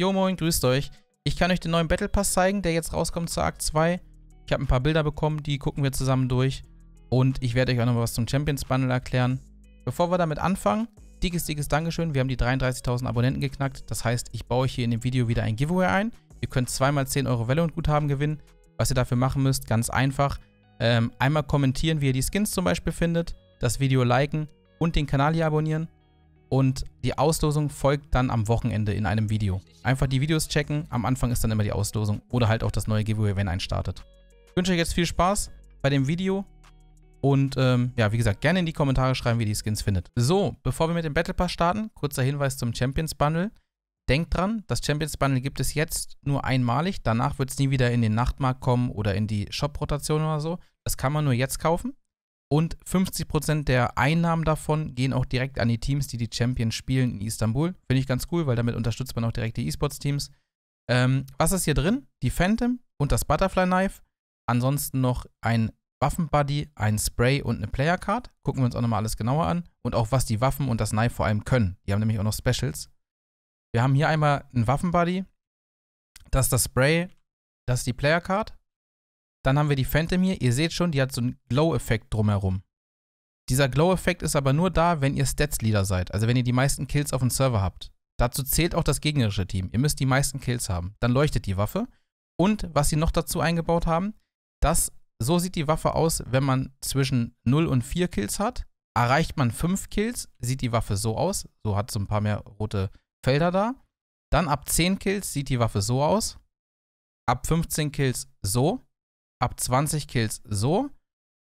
Jo moin, grüßt euch. Ich kann euch den neuen Battle Pass zeigen, der jetzt rauskommt zur Akt 2. Ich habe ein paar Bilder bekommen, die gucken wir zusammen durch. Und ich werde euch auch nochmal was zum Champions Bundle erklären. Bevor wir damit anfangen, dickes, dickes Dankeschön. Wir haben die 33.000 Abonnenten geknackt. Das heißt, ich baue euch hier in dem Video wieder ein Giveaway ein. Ihr könnt zweimal 10 Euro Welle und Guthaben gewinnen. Was ihr dafür machen müsst, ganz einfach. Ähm, einmal kommentieren, wie ihr die Skins zum Beispiel findet, das Video liken und den Kanal hier abonnieren und die Auslosung folgt dann am Wochenende in einem Video. Einfach die Videos checken, am Anfang ist dann immer die Auslosung oder halt auch das neue Giveaway, wenn ein startet. Ich wünsche euch jetzt viel Spaß bei dem Video und ähm, ja, wie gesagt, gerne in die Kommentare schreiben, wie ihr die Skins findet. So, bevor wir mit dem Battle Pass starten, kurzer Hinweis zum Champions Bundle. Denkt dran, das Champions Bundle gibt es jetzt nur einmalig, danach wird es nie wieder in den Nachtmarkt kommen oder in die Shop-Rotation oder so. Das kann man nur jetzt kaufen. Und 50% der Einnahmen davon gehen auch direkt an die Teams, die die Champions spielen in Istanbul. Finde ich ganz cool, weil damit unterstützt man auch direkt die E-Sports-Teams. Ähm, was ist hier drin? Die Phantom und das Butterfly Knife. Ansonsten noch ein Waffenbuddy, ein Spray und eine Playercard. Gucken wir uns auch nochmal alles genauer an. Und auch, was die Waffen und das Knife vor allem können. Die haben nämlich auch noch Specials. Wir haben hier einmal ein Waffenbuddy. Das ist das Spray, das ist die Playercard. Dann haben wir die Phantom hier. Ihr seht schon, die hat so einen Glow-Effekt drumherum. Dieser Glow-Effekt ist aber nur da, wenn ihr Stats-Leader seid, also wenn ihr die meisten Kills auf dem Server habt. Dazu zählt auch das gegnerische Team. Ihr müsst die meisten Kills haben. Dann leuchtet die Waffe. Und was sie noch dazu eingebaut haben, das, so sieht die Waffe aus, wenn man zwischen 0 und 4 Kills hat. Erreicht man 5 Kills, sieht die Waffe so aus. So hat so ein paar mehr rote Felder da. Dann ab 10 Kills sieht die Waffe so aus. Ab 15 Kills so ab 20 Kills so.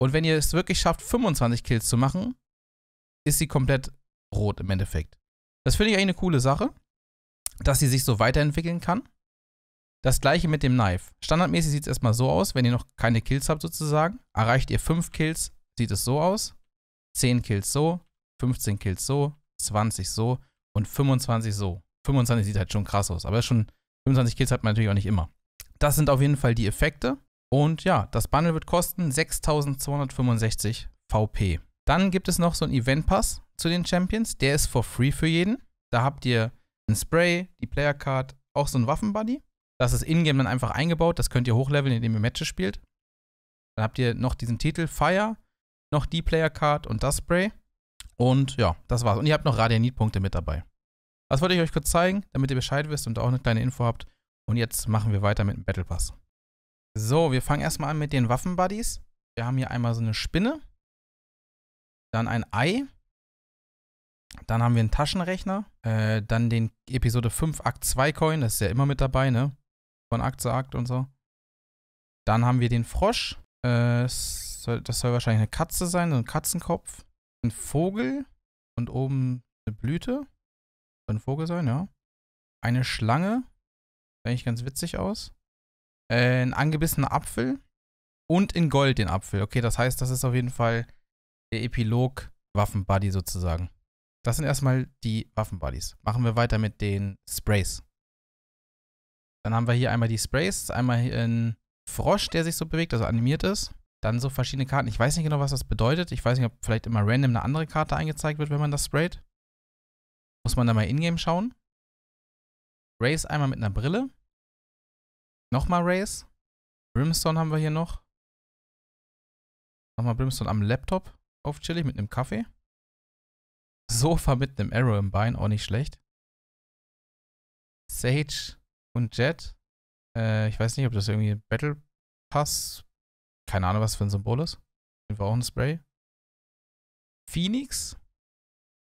Und wenn ihr es wirklich schafft, 25 Kills zu machen, ist sie komplett rot im Endeffekt. Das finde ich eigentlich eine coole Sache, dass sie sich so weiterentwickeln kann. Das gleiche mit dem Knife. Standardmäßig sieht es erstmal so aus, wenn ihr noch keine Kills habt sozusagen. Erreicht ihr 5 Kills, sieht es so aus. 10 Kills so, 15 Kills so, 20 so und 25 so. 25 sieht halt schon krass aus, aber schon 25 Kills hat man natürlich auch nicht immer. Das sind auf jeden Fall die Effekte. Und ja, das Bundle wird kosten 6265 VP. Dann gibt es noch so einen Event Pass zu den Champions. Der ist for free für jeden. Da habt ihr ein Spray, die Player Card, auch so ein Waffenbuddy. Das ist ingame dann einfach eingebaut. Das könnt ihr hochleveln, indem ihr Matches spielt. Dann habt ihr noch diesen Titel Fire, noch die Player Card und das Spray. Und ja, das war's. Und ihr habt noch Radianit-Punkte mit dabei. Das wollte ich euch kurz zeigen, damit ihr Bescheid wisst und auch eine kleine Info habt. Und jetzt machen wir weiter mit dem Battle Pass. So, wir fangen erstmal an mit den Waffenbuddies. Wir haben hier einmal so eine Spinne, dann ein Ei, dann haben wir einen Taschenrechner, äh, dann den Episode 5 Akt 2 Coin, das ist ja immer mit dabei, ne? Von Akt zu Akt und so. Dann haben wir den Frosch, äh, das soll wahrscheinlich eine Katze sein, so ein Katzenkopf, ein Vogel und oben eine Blüte. Soll ein Vogel sein, ja. Eine Schlange, sieht eigentlich ganz witzig aus. Äh, ein angebissener Apfel und in Gold den Apfel. Okay, das heißt, das ist auf jeden Fall der Epilog Waffenbuddy sozusagen. Das sind erstmal die Waffenbuddies. Machen wir weiter mit den Sprays. Dann haben wir hier einmal die Sprays, einmal hier ein Frosch, der sich so bewegt, also animiert ist. Dann so verschiedene Karten. Ich weiß nicht genau, was das bedeutet. Ich weiß nicht, ob vielleicht immer random eine andere Karte angezeigt wird, wenn man das sprayt. Muss man da mal in-game schauen. Race einmal mit einer Brille. Nochmal Race. Brimstone haben wir hier noch. Nochmal Brimstone am Laptop auf Chili mit einem Kaffee. Sofa mit einem Arrow im Bein, auch nicht schlecht. Sage und Jet. Äh, ich weiß nicht, ob das irgendwie ein Battle Pass. Keine Ahnung, was für ein Symbol ist. Sind wir auch ein Spray. Phoenix.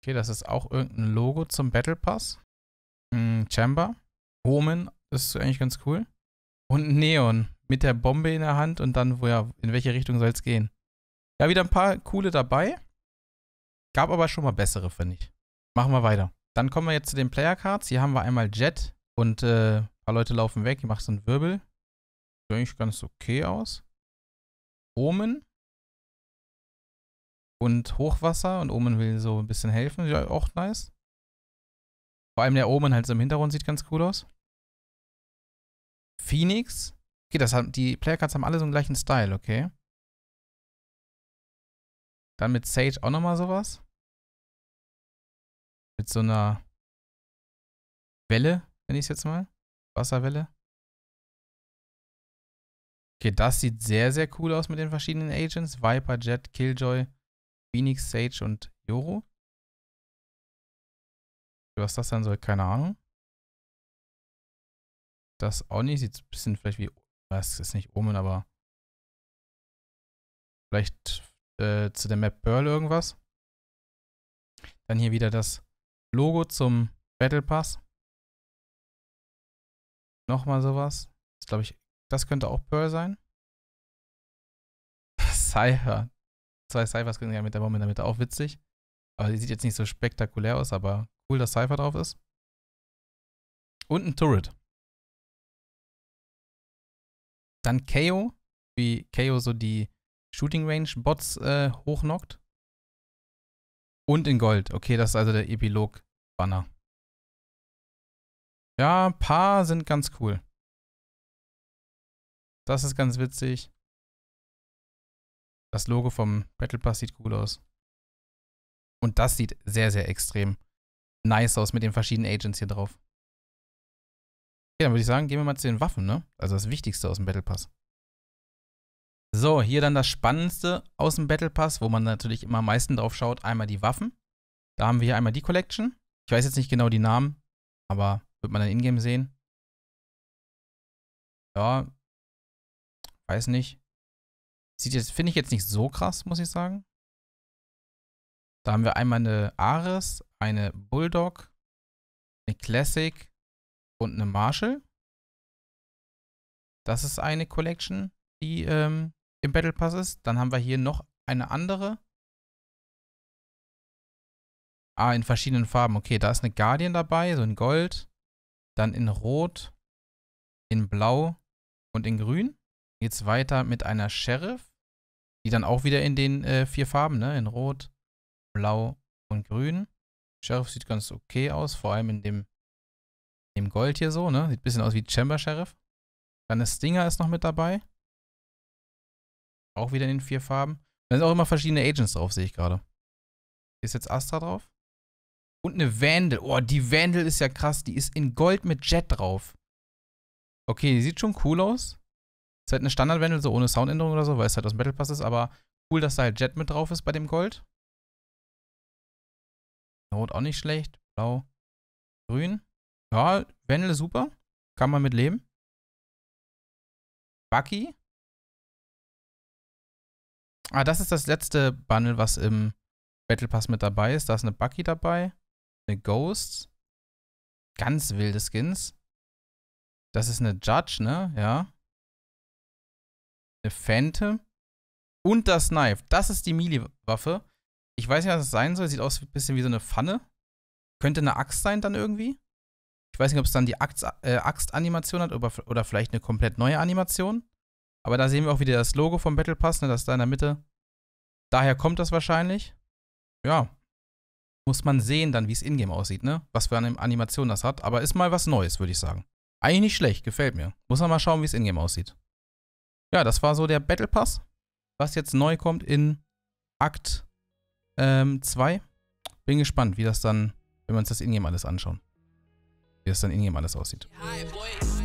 Okay, das ist auch irgendein Logo zum Battle Pass. Hm, Chamber. Omen ist eigentlich ganz cool. Und Neon mit der Bombe in der Hand und dann, wo ja, in welche Richtung soll es gehen? Ja, wieder ein paar coole dabei. Gab aber schon mal bessere, finde ich. Machen wir weiter. Dann kommen wir jetzt zu den Player Cards. Hier haben wir einmal Jet und äh, ein paar Leute laufen weg. Ich mache so einen Wirbel. Sieht eigentlich ganz okay aus. Omen. Und Hochwasser. Und Omen will so ein bisschen helfen. Ja, auch nice. Vor allem der Omen halt so im Hintergrund sieht ganz cool aus. Phoenix. Okay, das haben, die Playercards haben alle so einen gleichen Style, okay. Dann mit Sage auch nochmal sowas. Mit so einer Welle, nenne ich es jetzt mal. Wasserwelle. Okay, das sieht sehr, sehr cool aus mit den verschiedenen Agents. Viper, Jet, Killjoy, Phoenix, Sage und Yoro. Was das dann soll, keine Ahnung das auch nicht. Sieht ein bisschen vielleicht wie. Was ist nicht Omen, aber. Vielleicht äh, zu der Map Pearl irgendwas. Dann hier wieder das Logo zum Battle Pass. Nochmal sowas. Das glaube ich, das könnte auch Pearl sein. Cypher. Zwei Cyphers können ja mit der Bombe in der Mitte auch witzig. Aber die sieht jetzt nicht so spektakulär aus, aber cool, dass Cypher drauf ist. Und ein Turret. Dann KO, wie KO so die Shooting Range Bots äh, hochnockt. Und in Gold. Okay, das ist also der Epilog-Banner. Ja, ein paar sind ganz cool. Das ist ganz witzig. Das Logo vom Battle Pass sieht cool aus. Und das sieht sehr, sehr extrem nice aus mit den verschiedenen Agents hier drauf. Okay, dann würde ich sagen, gehen wir mal zu den Waffen, ne? Also das Wichtigste aus dem Battle Pass. So, hier dann das Spannendste aus dem Battle Pass, wo man natürlich immer am meisten drauf schaut. Einmal die Waffen. Da haben wir hier einmal die Collection. Ich weiß jetzt nicht genau die Namen, aber wird man dann in-game sehen. Ja, weiß nicht. Sieht jetzt, finde ich jetzt nicht so krass, muss ich sagen. Da haben wir einmal eine Ares, eine Bulldog, eine Classic, und eine Marshall. Das ist eine Collection, die ähm, im Battle Pass ist. Dann haben wir hier noch eine andere. Ah, in verschiedenen Farben. Okay, da ist eine Guardian dabei, so in Gold, dann in Rot, in Blau und in Grün. Geht's weiter mit einer Sheriff, die dann auch wieder in den äh, vier Farben, ne? In Rot, Blau und Grün. Sheriff sieht ganz okay aus, vor allem in dem dem Gold hier so, ne? Sieht ein bisschen aus wie Chamber Sheriff. Dann Stinger ist noch mit dabei. Auch wieder in den vier Farben. Da sind auch immer verschiedene Agents drauf, sehe ich gerade. Hier ist jetzt Astra drauf. Und eine Vandal. Oh, die Vandal ist ja krass. Die ist in Gold mit Jet drauf. Okay, die sieht schon cool aus. Ist halt eine Standard-Vandal, so ohne Soundänderung oder so, weil es halt aus Metal Pass ist. Aber cool, dass da halt Jet mit drauf ist bei dem Gold. Rot auch nicht schlecht. Blau. Grün. Ja, Wendel ist super. Kann man mit leben. Bucky. Ah, das ist das letzte Bundle, was im Battle Pass mit dabei ist. Da ist eine Bucky dabei. Eine Ghost. Ganz wilde Skins. Das ist eine Judge, ne? Ja. Eine Phantom. Und das Knife. Das ist die Melee-Waffe. Ich weiß nicht, was das sein soll. Sieht aus ein bisschen wie so eine Pfanne. Könnte eine Axt sein dann irgendwie. Ich weiß nicht, ob es dann die äh, Axt-Animation äh, Axt hat oder, vielleicht eine komplett neue Animation. Aber da sehen wir auch wieder das Logo vom Battle Pass, ne, das da in der Mitte. Daher kommt das wahrscheinlich. Ja. Muss man sehen dann, wie es in-game aussieht, ne? Was für eine Animation das hat. Aber ist mal was Neues, würde ich sagen. Eigentlich nicht schlecht, gefällt mir. Muss man mal schauen, wie es in-game aussieht. Ja, das war so der Battle Pass. Was jetzt neu kommt in Akt 2. Ähm, Bin gespannt, wie das dann, wenn wir uns das in-game alles anschauen wie es dann in jemand anders aussieht. Hi,